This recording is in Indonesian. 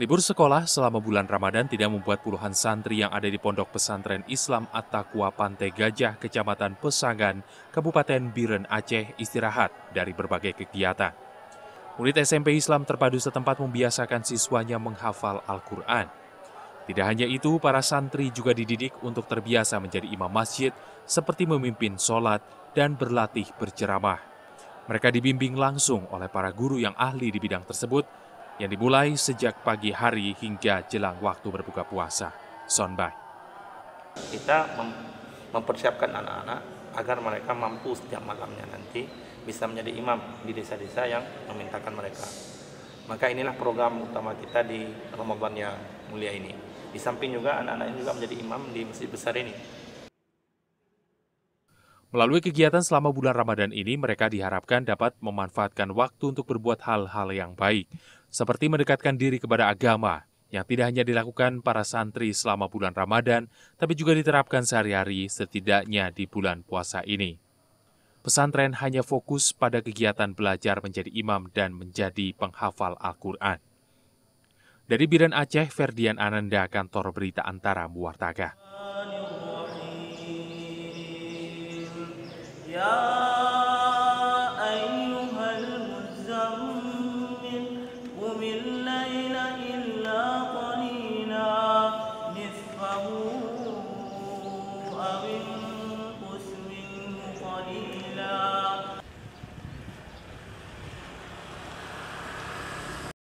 Libur sekolah selama bulan Ramadan tidak membuat puluhan santri yang ada di Pondok Pesantren Islam At-Taqwa Pantai Gajah, Kecamatan Pesangan, Kabupaten Biren Aceh istirahat dari berbagai kegiatan. Murid SMP Islam terpadu setempat membiasakan siswanya menghafal Al-Quran. Tidak hanya itu, para santri juga dididik untuk terbiasa menjadi imam masjid, seperti memimpin sholat dan berlatih berceramah. Mereka dibimbing langsung oleh para guru yang ahli di bidang tersebut yang dimulai sejak pagi hari hingga jelang waktu berbuka puasa. Sonbai. Kita mempersiapkan anak-anak agar mereka mampu setiap malamnya nanti bisa menjadi imam di desa-desa yang memintakan mereka. Maka inilah program utama kita di Ramadan yang mulia ini. Di samping juga anak-anak ini juga menjadi imam di masjid besar ini. Melalui kegiatan selama bulan Ramadan ini, mereka diharapkan dapat memanfaatkan waktu untuk berbuat hal-hal yang baik, seperti mendekatkan diri kepada agama yang tidak hanya dilakukan para santri selama bulan Ramadan, tapi juga diterapkan sehari-hari setidaknya di bulan puasa ini. Pesantren hanya fokus pada kegiatan belajar menjadi imam dan menjadi penghafal Al-Quran. Dari Biran Aceh, Ferdian Ananda, Kantor Berita Antara Muartaga. Ya